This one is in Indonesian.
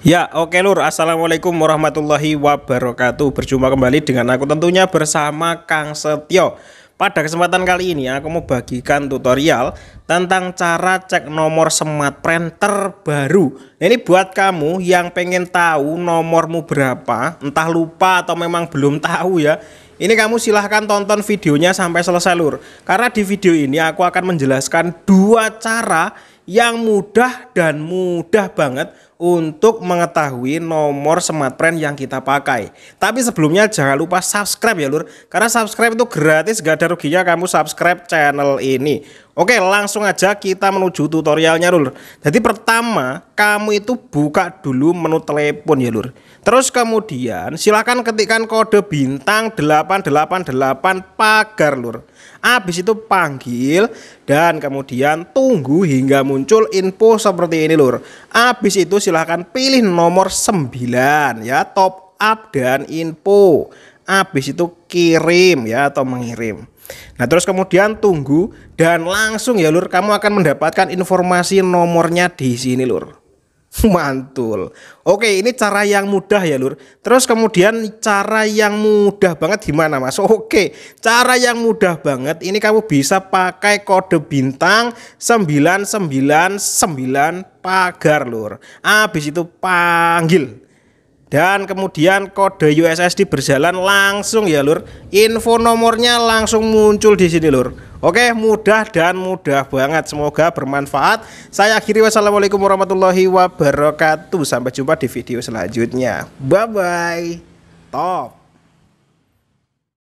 Ya, oke Lur. Assalamualaikum warahmatullahi wabarakatuh. Berjumpa kembali dengan aku tentunya bersama Kang Setio. Pada kesempatan kali ini aku mau bagikan tutorial tentang cara cek nomor smart printer baru. ini buat kamu yang pengen tahu nomormu berapa, entah lupa atau memang belum tahu ya. Ini kamu silahkan tonton videonya sampai selesai Lur. Karena di video ini aku akan menjelaskan dua cara yang mudah dan mudah banget untuk mengetahui nomor smartfren yang kita pakai. Tapi sebelumnya jangan lupa subscribe ya lur, karena subscribe itu gratis gak ada ruginya kamu subscribe channel ini. Oke langsung aja kita menuju tutorialnya lur. Jadi pertama kamu itu buka dulu menu telepon ya lur. Terus kemudian silahkan ketikkan kode bintang 888 pagar lur. Abis itu panggil dan kemudian tunggu hingga muncul info seperti ini lur. Abis itu silahkan silahkan pilih nomor 9 ya top up dan info habis itu kirim ya atau mengirim Nah terus kemudian tunggu dan langsung ya lur kamu akan mendapatkan informasi nomornya di sini lur Mantul. Oke, ini cara yang mudah ya, Lur. Terus kemudian cara yang mudah banget gimana, Mas? Oke, cara yang mudah banget ini kamu bisa pakai kode bintang 999 pagar, Lur. Abis itu panggil dan kemudian kode USSD berjalan langsung ya lur info nomornya langsung muncul di sini lur oke mudah dan mudah banget semoga bermanfaat saya akhiri wassalamualaikum warahmatullahi wabarakatuh sampai jumpa di video selanjutnya bye bye top